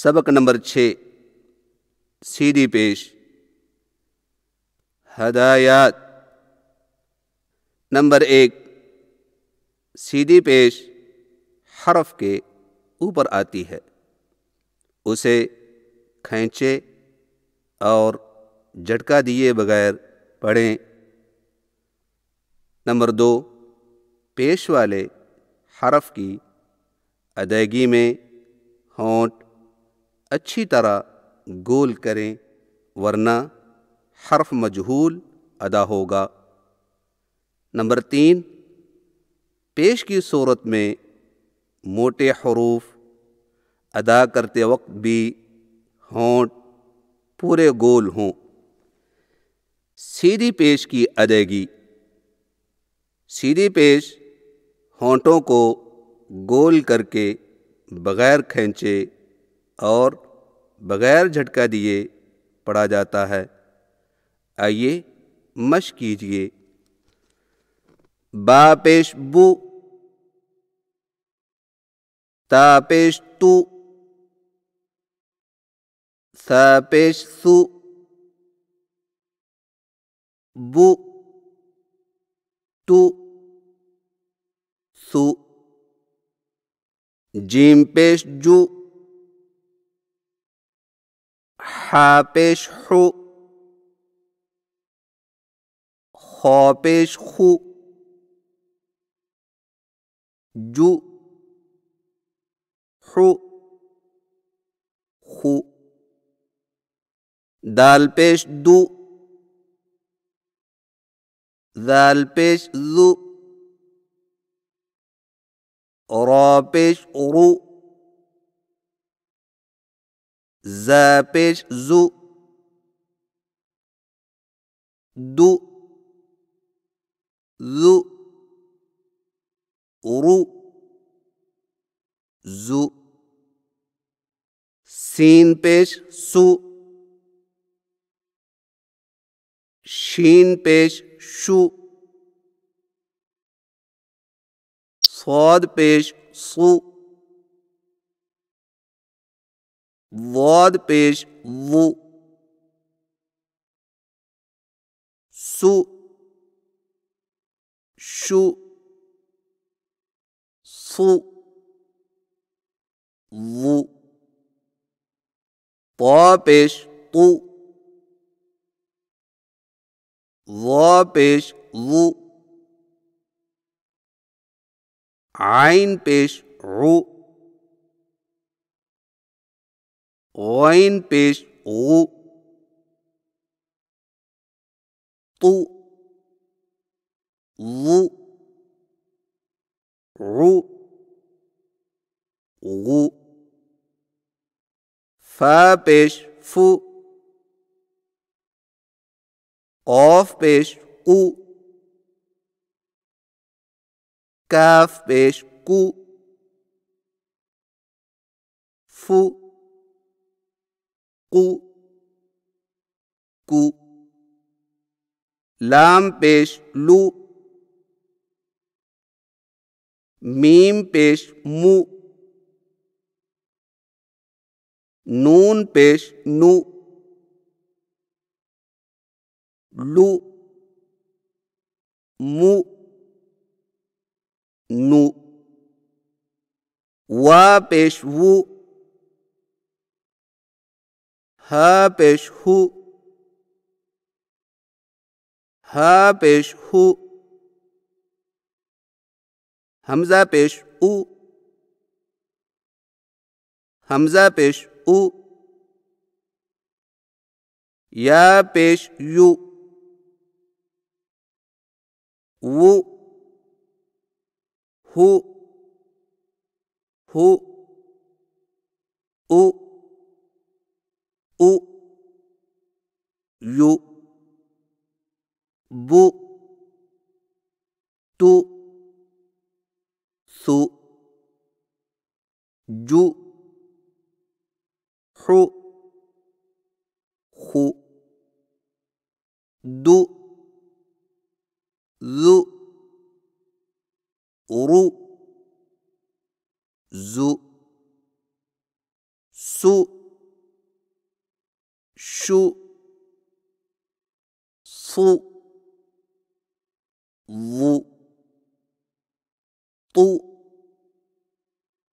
सबक नंबर छः सीधी पेश हदायत नंबर एक सीधी पेश हरफ के ऊपर आती है उसे खींचे और झटका दिए बगैर पढ़ें नंबर दो पेश वाले हरफ की अदायगी में होंठ अच्छी तरह गोल करें वरना हर्फ मजहूल अदा होगा नंबर तीन पेश की सूरत में मोटे हरूफ अदा करते वक्त भी होंठ पूरे गोल हों सीधी पेश की अदायगी सीधी पेश होंठों को गोल करके बग़ैर खींचे और बगैर झटका दिए पढ़ा जाता है आइए मश कीजिए बापेश बु तापेश तु सापेश सु बु तु सु जीम पेश जू حابش حو خابش خو جو حو خو دال پیش دو دال پیش ذو را پیش رو Z पेज जू दू जू रु जू सीन पेश सु शीन पेश शु सौद पेश सु वाद पेश वो सु शु सु वो पा पेश तु वा पेश वो आइन पेश रू Oin peixe u tu lu ru u fa peixe fu of peixe u caf peixe cu fu قو قو لام پیش لو میم پیش مو نون پیش نو لو مو نو وا پیش وو هابش هو همزه بش او همزه بش او يا بش يو و هو هو او およぼとそじょほほどぞろぞそ书苏乌突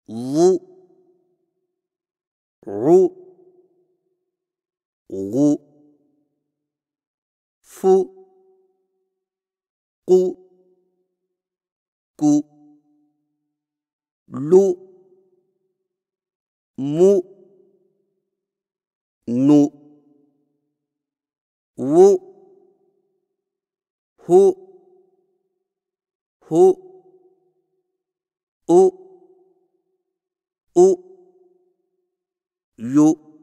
乌乌夫姑姑鲁木努。呜呼呼呜呜吁。